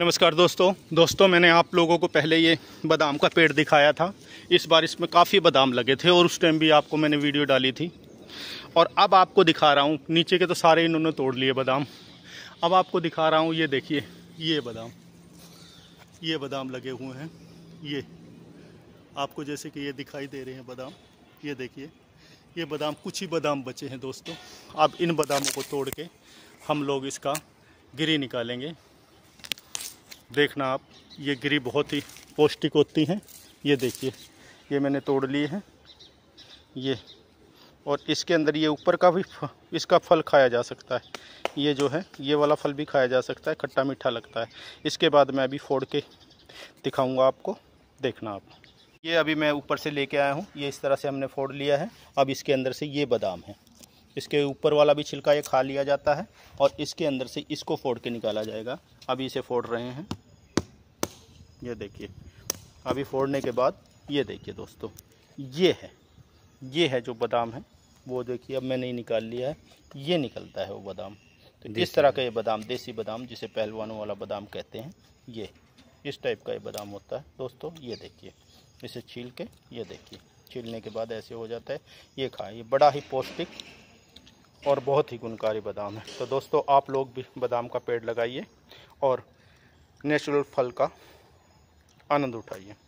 नमस्कार दोस्तों दोस्तों मैंने आप लोगों को पहले ये बादाम का पेड़ दिखाया था इस बार इसमें काफ़ी बादाम लगे थे और उस टाइम भी आपको मैंने वीडियो डाली थी और अब आपको दिखा रहा हूँ नीचे के तो सारे इन्होंने तोड़ लिए बादाम अब आपको दिखा रहा हूँ ये देखिए ये बादाम ये बादाम लगे हुए हैं ये आपको जैसे कि ये दिखाई दे रहे हैं बादाम ये देखिए ये बादाम कुछ ही बादाम बचे हैं दोस्तों अब इन बादामों को तोड़ के हम लोग इसका गिरी निकालेंगे देखना आप ये गिरी बहुत ही पौष्टिक होती हैं ये देखिए ये मैंने तोड़ लिए हैं ये और इसके अंदर ये ऊपर का भी इसका फल खाया जा सकता है ये जो है ये वाला फल भी खाया जा सकता है खट्टा मीठा लगता है इसके बाद मैं अभी फोड़ के दिखाऊंगा आपको देखना आप ये अभी मैं ऊपर से लेके आया हूँ ये इस तरह से हमने फोड़ लिया है अब इसके अंदर से ये बादाम है इसके ऊपर वाला भी छिलका ये खा लिया जाता है और इसके अंदर से इसको फोड़ के निकाला जाएगा अभी इसे फोड़ रहे हैं ये देखिए अभी फोड़ने के बाद ये देखिए दोस्तों ये है ये है जो बादाम है वो देखिए अब मैंने निकाल लिया है ये निकलता है वो बादाम तो इस तरह का ये बादाम देसी बादाम जिसे पहलवानों वाला बादाम कहते हैं ये इस टाइप का ये बादाम होता है दोस्तों ये देखिए इसे छील के ये देखिए छीलने के बाद ऐसे हो जाता है ये खाए ये बड़ा ही पौष्टिक और बहुत ही गुणकारी बादाम है तो दोस्तों आप लोग भी बादाम का पेड़ लगाइए और नेचुरल फल का आनंद उठाइए